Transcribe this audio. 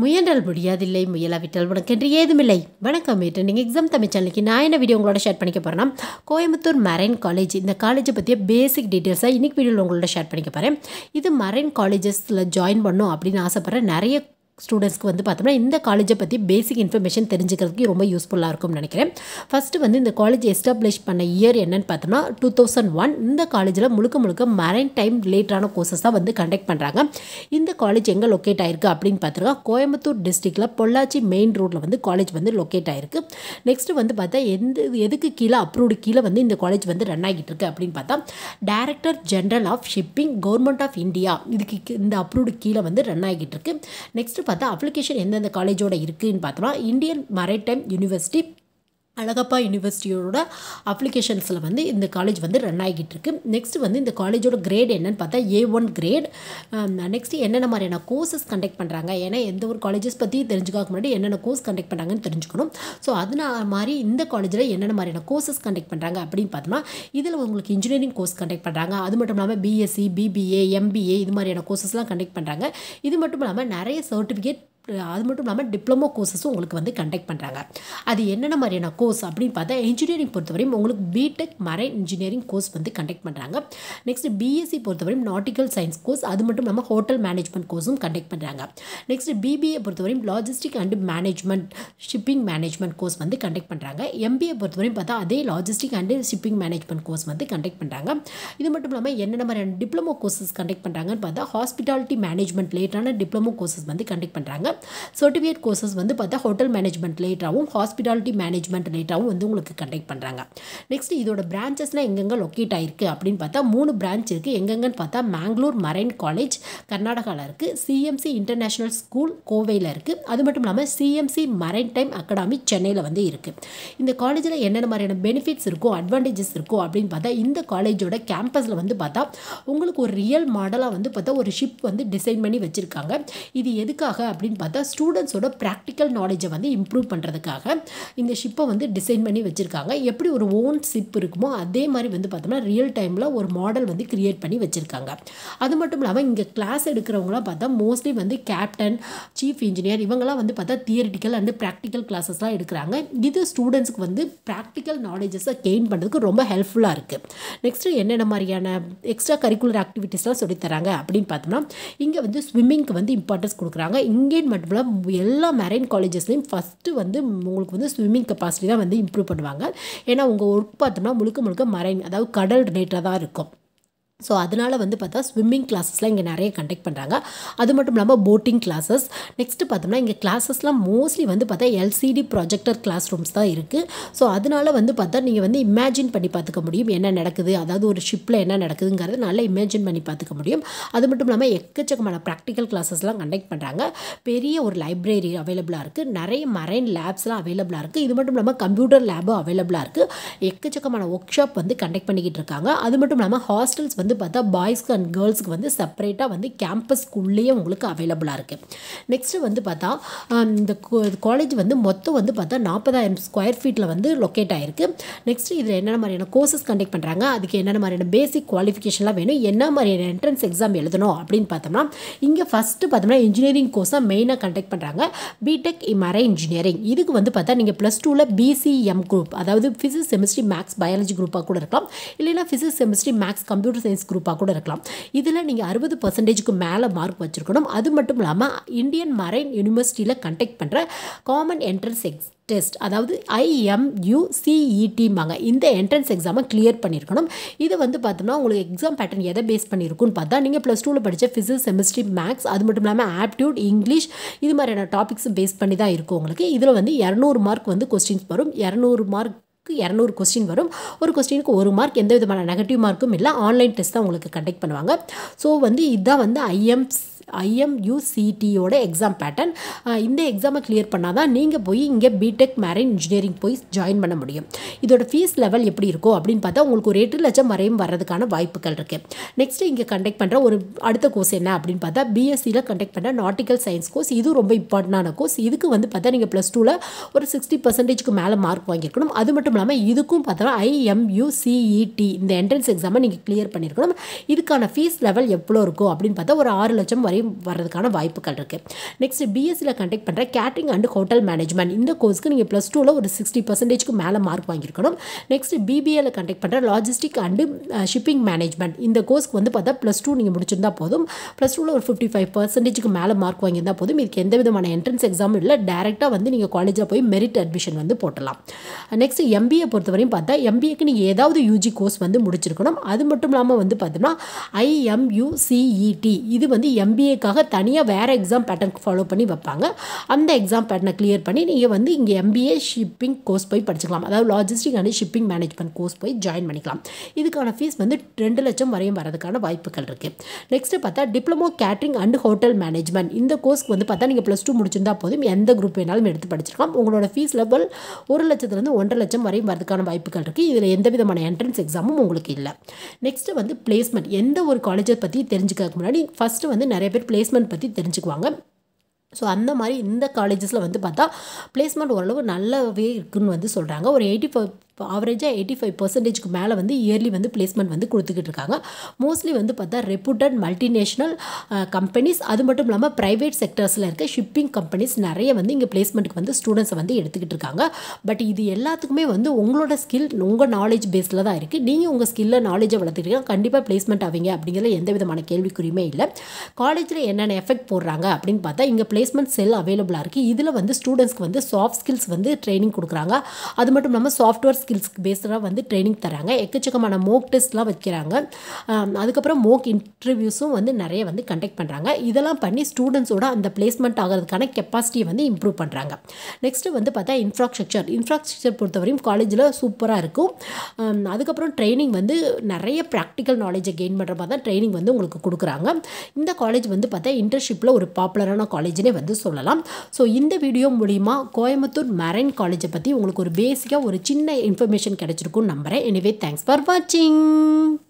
முயன்றால் முடியாதில்லை முயலாவிட்டால் என்று ஏதுமில்லை வணக்கம் நீங்கள் எக்ஸாம் தமிழ் சேனலுக்கு நான் என்ன வீடியோ உங்களோட ஷேர் பண்ணிக்க போகிறேன்னா கோயம்புத்தூர் மரைன் காலேஜ் இந்த காலேஜை பற்றிய பேசிக் டீட்டெயில்ஸாக இன்றைக்கி வீடியோவில் உங்களோட ஷேர் பண்ணிக்க போகிறேன் இது மரைன் காலேஜஸில் ஜாயின் பண்ணும் அப்படின்னு ஆசைப்பட்ற நிறைய ஸ்டூடெண்ட்ஸ்க்கு வந்து பார்த்தோம்னா இந்த காலேஜை பற்றி பேசிக் இன்ஃபர்மேஷன் தெரிஞ்சுக்கிறதுக்கு ரொம்ப யூஸ்ஃபுல்லாக இருக்கும்னு நினைக்கிறேன் ஃபஸ்ட்டு வந்து இந்த காலேஜ் எஸ்டாப்ளிஷ் பண்ண இயர் என்னன்னு பார்த்தோம்னா டூ தௌசண்ட் ஒன் இந்த காலேஜில் முழுக்க முழுக்க மரைன் டைம் ரிலேட்டடான கோர்சஸாக வந்து கண்டக்ட் பண்ணுறாங்க இந்த காலேஜ் எங்கே லொக்கேட் ஆயிருக்கு அப்படின்னு பார்த்துருக்கா கோயம்புத்தூர் டிஸ்ட்ரிக்டில் பொள்ளாச்சி மெயின் ரோட்டில் வந்து காலேஜ் வந்து லொக்கேட் ஆயிருக்கு நெக்ஸ்ட்டு வந்து பார்த்தா எந்த எதுக்கு கீழே அப்ரூவ்டு கீழே வந்து இந்த காலேஜ் வந்து ரன் ஆகிட்டு இருக்கு அப்படின்னு பார்த்தா director general of shipping government of India இதுக்கு இந்த அப்ரூவ்டு கீழே வந்து ரன் ஆகிட்டு இருக்கு நெக்ஸ்ட் பார்த்தா அப்ளிகேஷன் எந்தெந்த காலேஜோட இருக்குதுன்னு பார்த்தோம்னா இந்தியன் மரைடைம் யூனிவர்சிட்டி அழகப்பா யூனிவர்சிட்டியோட அப்ளிகேஷன்ஸில் வந்து இந்த காலேஜ் வந்து ரன் ஆகிட்டு இருக்கு நெக்ஸ்ட் வந்து இந்த காலேஜோட கிரேட் என்னன்னு பார்த்தா ஏ ஒன் கிரேட் நெக்ஸ்ட் என்னென்ன மாதிரியான கோர்சஸ் கண்டக்ட் பண்ணுறாங்க ஏன்னா எந்த ஒரு காலேஜஸ் பற்றி தெரிஞ்சுக்காக முன்னாடி என்னென்ன கோர்ஸ் கண்டக்ட் பண்ணுறாங்கன்னு தெரிஞ்சுக்கணும் ஸோ அதனால மாதிரி இந்த காலேஜில் என்னென்ன மாதிரியான கோர்சஸ் கண்டக்ட் பண்ணுறாங்க அப்படின்னு பார்த்தோம்னா இதில் உங்களுக்கு இன்ஜினியரிங் கோர்ஸ் கண்டக்ட் பண்ணுறாங்க அது மட்டும் இல்லாமல் பிஎஸ்சி பிபிஏ எம்பிஏ இது மாதிரியான கோர்சஸ்லாம் கண்டக்ட் பண்ணுறாங்க இது மட்டும் இல்லாமல் நிறைய சர்டிஃபிகேட் அது மட்டும் இல்லாமல் டிப்ளமோ கோர்சஸும் உங்களுக்கு வந்து கண்டக்ட் பண்ணுறாங்க அது என்னென்ன மாதிரியான கோர்ஸ் அப்படின்னு பார்த்தா இன்ஜினியரிங் பொறுத்தவரையும் உங்களுக்கு பிடெக் மரைன் இன்ஜினியரிங் கோர்ஸ் வந்து கண்டக்ட் பண்ணுறாங்க நெக்ஸ்ட் பிஎஸ்சி பொறுத்தவரையும் நாட்டிக்கல் சயின்ஸ் கோர்ஸ் அது மட்டும் இல்லாமல் ஹோட்டல் மேனேஜ்மெண்ட் கோர்ஸும் கண்டக்ட் பண்ணுறாங்க நெக்ஸ்ட் பிபிஏ பொறுத்தவரையும் logistic and management shipping management course வந்து கண்டக்ட் பண்ணுறாங்க எம்பிஏ பொறுத்தவரையும் பார்த்தா அதே logistic and shipping management course வந்து கண்டக்ட் பண்ணுறாங்க இது மட்டும் இல்லாமல் என்னென்ன மாதிரியான டிப்ளமோ கோர்சஸ் கண்டக்ட் பண்ணுறாங்கன்னு பார்த்தா ஹாஸ்பிட்டாலிட்டி மேனேஜ்மெண்ட் ரிலேட்டடான டிப்ளமோ கோர்சஸ் வந்து கண்டக்ட் பண்ணுறாங்க சர்டிஃபிகேட் கோர்சஸ் வந்து பார்த்தா ஹோட்டல் மேனேஜ்மெண்ட் ரிலேட்டாகவும் ஹாஸ்பிட்டாலிட்டி மேனேஜ்மெண்ட் ரிலேட்டாகவும் வந்து உங்களுக்கு கண்டக்ட் பண்ணுறாங்க நெக்ஸ்ட் இதோட பிரான்ச்சஸ்லாம் எங்கெங்கே லொக்கேட் ஆயிருக்கு அப்படின்னு பார்த்தா மூணு பிரான்ச் இருக்குது எங்கெங்கன்னு பார்த்தா மேங்களூர் மரைன் காலேஜ் கர்நாடகாவில் இருக்குது சிஎம்சி இன்டர்நேஷ்னல் ஸ்கூல் கோவையில் இருக்குது அது மட்டும் இல்லாமல் சிஎம்சி மரைன் டைம் அகாடமி சென்னையில் வந்து இருக்குது இந்த காலேஜில் என்னென்ன மாதிரியான பெனிஃபிட்ஸ் இருக்கோ அட்வான்டேஜஸ் இருக்கோ அப்படின்னு பார்த்தா இந்த காலேஜோட கேம்பஸில் வந்து பார்த்தா உங்களுக்கு ஒரு ரியல் மாடலாக வந்து பார்த்தா ஒரு ஷிப் வந்து டிசைன் பண்ணி வச்சுருக்காங்க இது எதுக்காக அப்படின்னு பார்த்தா பார்த்தா ஸ்டூடெண்ட்ஸோட ப்ராக்டிக்கல் நாலேஜை வந்து இம்ப்ரூவ் பண்ணுறதுக்காக இந்த ஷிப்பை வந்து டிசைன் பண்ணி வச்சுருக்காங்க எப்படி ஒரு ஓன் ஷிப் இருக்குமோ அதே மாதிரி வந்து பார்த்தோம்னா ரியல் டைமில் ஒரு மாடல் வந்து கிரியேட் பண்ணி வச்சுருக்காங்க அது மட்டும் இல்லாமல் இங்கே கிளாஸ் எடுக்கிறவங்களாம் பார்த்தா மோஸ்ட்லி வந்து கேப்டன் சீஃப் இன்ஜினியர் இவங்கெல்லாம் வந்து பார்த்தா தியரிட்டிக்கல் அண்ட் ப்ராக்டிக்கல் கிளாஸஸ்லாம் எடுக்கிறாங்க இது ஸ்டூடெண்ட்ஸ்க்கு வந்து ப்ராக்டிக்கல் நாலேஜஸை கெயின் பண்ணுறதுக்கு ரொம்ப ஹெல்ப்ஃபுல்லாக இருக்குது நெக்ஸ்ட்டு என்னென்ன மாதிரியான எக்ஸ்ட்ரா கரிக்குலர் ஆக்டிவிட்டீஸ்லாம் சொல்லித்தராங்க அப்படின்னு பார்த்தோம்னா இங்கே வந்து ஸ்விம்மிங்க்கு வந்து இம்பார்ட்டன்ஸ் கொடுக்குறாங்க இங்கே மட்டும் எல்லா மெரைன் காலேஜஸ்லேயும் ஃபஸ்ட்டு வந்து உங்களுக்கு வந்து ஸ்விம்மிங் கெப்பாசிட்டி தான் வந்து இம்ப்ரூவ் பண்ணுவாங்க ஏன்னா உங்கள் ஒர்க் பார்த்தோம்னா முழுக்க முழுக்க மரைன் அதாவது கடல் ரிலேட்டடாக தான் இருக்கும் ஸோ அதனால் வந்து பார்த்தா ஸ்விம்மிங் கிளாஸஸ்லாம் இங்கே நிறைய கண்டக்ட் பண்ணுறாங்க அது மட்டும் இல்லாமல் போட்டிங் கிளாஸஸ் நெக்ஸ்ட்டு பார்த்தோம்னா இங்கே கிளாஸஸ்லாம் மோஸ்ட்லி வந்து பார்த்தா எல்சிடி ப்ரொஜெக்டர் கிளாஸ் ரூம்ஸ் தான் இருக்குது ஸோ அதனால் வந்து பார்த்தா நீங்கள் வந்து இமேஜின் பண்ணி பார்த்துக்க முடியும் என்ன நடக்குது அதாவது ஒரு ஷிப்பில் என்ன நடக்குதுங்கிறது நல்லா இமேஜின் பண்ணி பார்த்துக்க முடியும் அது மட்டும் இல்லாமல் எக்கச்சக்கமான ப்ராக்டிக்கல் கிளாஸஸ்லாம் கண்டக்ட் பண்ணுறாங்க பெரிய ஒரு லைப்ரரி அவைலபிளாக இருக்குது நிறைய மரைன் லேப்ஸ்லாம் அவைலபிளாக இருக்குது இது மட்டும் இல்லாமல் கம்ப்யூட்டர் லேபும் அவைலபிளாக இருக்குது எக்கச்சக்கமான ஒர்க் ஷாப் வந்து கண்டக்ட் பண்ணிக்கிட்டு இருக்காங்க அது மட்டும் இல்லாமல் ஹாஸ்டல்ஸ் வந்து வந்து பார்த்தா பாய்ஸ்க்கு அண்ட் கேர்ள்ஸுக்கு வந்து செப்பரேட்டாக வந்து கேம்பஸ்க்குள்ளேயே உங்களுக்கு அவைலபிளாக இருக்குது நெக்ஸ்ட்டு வந்து பார்த்தா இந்த காலேஜ் வந்து மொத்தம் வந்து பார்த்தா நாற்பதாயிரம் ஸ்கொயர் ஃபீட்டில் வந்து லொக்கேட் ஆகிருக்கு நெக்ஸ்ட்டு இதில் என்னென்ன மாதிரியான கோர்சஸ் கண்டக்ட் பண்ணுறாங்க அதுக்கு என்னென்ன மாதிரியான பேசிக் குவாலிஃபிகேஷன்லாம் வேணும் என்ன மாதிரியான என்ட்ரன்ஸ் எக்ஸாம் எழுதணும் அப்படின்னு பார்த்தோம்னா இங்கே ஃபஸ்ட்டு பார்த்தோம்னா இன்ஜினியரிங் கோர்ஸாக மெயினாக கண்டக்ட் பண்ணுறாங்க பிடெக் மர இன்ஜினியரிங் இதுக்கு வந்து பார்த்தா நீங்கள் ப்ளஸ் டூவில் பிசிஎம் குரூப் அதாவது ஃபிசிக்ஸ் செமிஸ்ட்ரி மேக்ஸ் பயாலஜி குரூப்பாக கூட இருக்கலாம் இல்லைன்னா physics chemistry maths computer science science குரூப்பாக கூட இருக்கலாம் இதில் நீங்கள் அறுபது பர்சன்டேஜுக்கு மேலே மார்க் வச்சுருக்கணும் அது மட்டும் இல்லாமல் இந்தியன் மரைன் யூனிவர்சிட்டியில் கண்டெக்ட் பண்ணுற காமன் என்ட்ரன்ஸ் எக்ஸ் டெஸ்ட் அதாவது e மாங்க இந்த என்ட்ரன்ஸ் எக்ஸாமை கிளியர் பண்ணியிருக்கணும் இது வந்து பார்த்தோம்னா உங்களுக்கு எக்ஸாம் பேட்டர்ன் எதை பேஸ் பண்ணியிருக்குன்னு பார்த்தா நீங்கள் ப்ளஸ் டூவில் படித்த ஃபிசிக்ஸ் செமிஸ்ட்ரி மேக்ஸ் அது மட்டும் இல்லாமல் ஆப்டியூட் இங்கிலீஷ் இது மாதிரியான டாபிக்ஸும் பேஸ் பண்ணி தான் இருக்கும் உங்களுக்கு இதில் வந்து இரநூறு மார்க் வந்து கொஸ்டின்ஸ் வரும் இரநூறு மார்க் மார்க்கு இரநூறு கொஸ்டின் வரும் ஒரு கொஸ்டினுக்கு ஒரு மார்க் எந்த விதமான நெகட்டிவ் மார்க்கும் இல்லை ஆன்லைன் டெஸ்ட் தான் உங்களுக்கு கண்டக்ட் பண்ணுவாங்க ஸோ வந்து இதுதான் வந்து ஐஎம்ஸ் ஐஎம்யூசிடியோட எக்ஸாம் பேட்டர்ன் இந்த எக்ஸாமை கிளியர் பண்ணால் தான் நீங்கள் போய் இங்கே பிடெக் மேரின் இன்ஜினியரிங் போய் ஜாயின் பண்ண முடியும் இதோட ஃபீஸ் லெவல் எப்படி இருக்கும் அப்படின்னு பார்த்தா உங்களுக்கு ஒரு எட்டு லட்சம் வரையும் வர்றதுக்கான வாய்ப்புகள் இருக்குது நெக்ஸ்ட்டு இங்கே கண்டக்ட் பண்ணுற ஒரு அடுத்த கோர்ஸ் என்ன அப்படின்னு பார்த்தா பிஎஸ்சியில் கண்டக்ட் பண்ணுற நாட்டிக்கல் சயின்ஸ் கோர்ஸ் இது ரொம்ப இம்பார்ட்டண்டான கோர்ஸ் இதுக்கு வந்து பார்த்தா நீங்கள் ப்ளஸ் டூவில் ஒரு சிக்ஸ்டி பர்சன்டேஜ்க்கு மேலே மார்க் வாங்கியிருக்கணும் அது மட்டும் மட்டும் இல்லாமல் இதுக்கும் பார்த்தோம்னா ஐஎம்யூசிஇடி e இந்த என்ட்ரன்ஸ் எக்ஸாமை நீங்கள் கிளியர் பண்ணியிருக்கணும் இதுக்கான ஃபீஸ் லெவல் எவ்வளோ இருக்கும் அப்படின்னு பார்த்தா ஒரு ஆறு லட்சம் வரையும் வர்றதுக்கான வாய்ப்புகள் இருக்குது நெக்ஸ்ட் பிஎஸ்சியில் கண்டக்ட் பண்ணுற கேட்ரிங் அண்ட் ஹோட்டல் மேனேஜ்மெண்ட் இந்த கோர்ஸ்க்கு நீங்கள் ப்ளஸ் டூவில் ஒரு சிக்ஸ்டி பர்சன்டேஜ்க்கு மேலே மார்க் வாங்கியிருக்கணும் நெக்ஸ்ட் பிபிஏல கண்டக்ட் பண்ணுற லாஜிஸ்டிக் அண்டு ஷிப்பிங் மேனேஜ்மெண்ட் இந்த கோர்ஸ்க்கு வந்து பார்த்தா ப்ளஸ் டூ நீங்கள் முடிச்சிருந்தா போதும் ப்ளஸ் டூவில் ஒரு ஃபிஃப்டி ஃபைவ் பர்சன்டேஜுக்கு மேலே மார்க் வாங்கியிருந்தால் போதும் இதுக்கு எந்த விதமான என்ட்ரன்ஸ் எக்ஸாம் இல்லை டேரெக்டாக வந்து நீங்கள் காலேஜில் போய் மெரிட் அட்மிஷன் வந்து போட்டலாம் நெக்ஸ்ட் எம் எம்பிஏ பொறுத்தவரையும் பார்த்தா எம்பிஏக்கு நீங்கள் ஏதாவது யூஜி கோர்ஸ் வந்து முடிச்சிருக்கணும் அது மட்டும் இல்லாமல் வந்து பார்த்தோம்னா ஐஎம்யூசிஇடி e இது வந்து எம்பிஏக்காக தனியாக வேறு எக்ஸாம் பேட்டர்ன் ஃபாலோ பண்ணி வைப்பாங்க அந்த எக்ஸாம் பேட்டர்னை கிளியர் பண்ணி நீங்கள் வந்து இங்கே எம்பிஏ ஷிப்பிங் கோர்ஸ் போய் படிச்சுக்கலாம் அதாவது logistic and shipping management course போய் ஜாயின் பண்ணிக்கலாம் இதுக்கான ஃபீஸ் வந்து ரெண்டு லட்சம் வரையும் வரதுக்கான வாய்ப்புகள் இருக்குது நெக்ஸ்ட்டு பார்த்தா diploma catering and hotel management இந்த கோர்ஸ்க்கு வந்து பார்த்தா நீங்கள் ப்ளஸ் டூ முடிச்சிருந்தா போதும் எந்த குரூப் வேணாலும் எடுத்து படிச்சிருக்கலாம் உங்களோட ஃபீஸ் லெவல் ஒரு லட்சத்துலேருந்து ஒன்றரை லட்சம் வரை வரையும் வரதுக்கான வாய்ப்புகள் இருக்குது இதில் எந்த விதமான என்ட்ரன்ஸ் எக்ஸாமும் உங்களுக்கு இல்லை நெக்ஸ்ட்டு வந்து பிளேஸ்மெண்ட் எந்த ஒரு காலேஜை பற்றி தெரிஞ்சுக்கிறதுக்கு முன்னாடி ஃபஸ்ட்டு வந்து நிறைய பேர் பிளேஸ்மெண்ட் பற்றி தெரிஞ்சுக்குவாங்க ஸோ அந்த மாதிரி இந்த காலேஜஸில் வந்து பார்த்தா பிளேஸ்மெண்ட் ஓரளவு நல்லாவே இருக்குன்னு வந்து சொல்கிறாங்க ஒரு எயிட்டி ஃபைவ் இப்போ ஆவரேஜாக எயிட்டி ஃபைவ் பர்சன்டேஜ்க்கு மேலே வந்து இயர்லி வந்து பிளேஸ்மெண்ட் வந்து கொடுத்துக்கிட்டு இருக்காங்க மோஸ்ட்லி வந்து பார்த்தா ரெப்யூட்டட் மல்டிநேஷ்னல் கம்பெனிஸ் அது மட்டும் இல்லாமல் ப்ரைவேட் செக்டர்ஸில் இருக்க ஷிப்பிங் கம்பெனிஸ் நிறைய வந்து இங்கே பிளேஸ்மெண்ட்டுக்கு வந்து ஸ்டூடெண்ட்ஸை வந்து எடுத்துக்கிட்டு இருக்காங்க பட் இது எல்லாத்துக்குமே வந்து உங்களோட ஸ்கில் உங்கள் நாலேஜ் பேஸில் தான் இருக்குது நீங்கள் உங்கள் ஸ்கில்லை நாலேஜை வளர்த்துக்கிட்டீங்கன்னா கண்டிப்பாக பிளேஸ்மெண்ட் ஆவீங்க அப்படிங்கிறத எந்த விதமான கேள்விக்குறியுமே இல்லை காலேஜில் என்னென்ன எஃபெக்ட் போடுறாங்க அப்படின்னு பார்த்தா இங்கே பிளேஸ்மெண்ட் செல் அவைலபிளாக இருக்குது இதில் வந்து ஸ்டூடெண்ட்ஸ்க்கு வந்து சாஃப்ட் ஸ்கில்ஸ் வந்து ட்ரைனிங் கொடுக்குறாங்க அது மட்டும் இல்லாமல் சாஃப்ட்வேர் ஸ்கில்ஸ்க்கு பேஸ்டாக வந்து ட்ரைனிங் தராங்க எக்கச்சக்கமான மோக் டெஸ்ட்லாம் வைக்கிறாங்க அதுக்கப்புறம் மோக் இன்டர்வியூஸும் வந்து நிறைய வந்து கண்டக்ட் பண்ணுறாங்க இதெல்லாம் பண்ணி ஸ்டூடெண்ட்ஸோட அந்த பிளேஸ்மெண்ட் ஆகிறதுக்கான கெப்பாசிட்டியை வந்து இம்ப்ரூவ் பண்ணுறாங்க நெக்ஸ்ட்டு வந்து பார்த்தா இன்ஃப்ராஸ்ட்ரக்சர் இன்ஃப்ராஸ்ட்ரக்சர் பொறுத்தவரையும் காலேஜில் சூப்பராக இருக்கும் அதுக்கப்புறம் ட்ரைனிங் வந்து நிறைய ப்ராக்டிக்கல் நாலேஜை கெயின் பண்ணுற மாதிரி தான் ட்ரைனிங் வந்து உங்களுக்கு கொடுக்குறாங்க இந்த காலேஜ் வந்து பார்த்தா இன்டர்ஷிப்பில் ஒரு பாப்புலரான காலேஜ்னே வந்து சொல்லலாம் ஸோ இந்த வீடியோ மூலிமா கோயம்புத்தூர் மெரைன் காலேஜை பற்றி உங்களுக்கு ஒரு பேசிக்காக ஒரு சின்ன இன்ஃபர்மேஷன் கிடைச்சிருக்கும்னு நம்புகிறேன் எனிவே தேங்க்ஸ் ஃபார் வாட்சிங்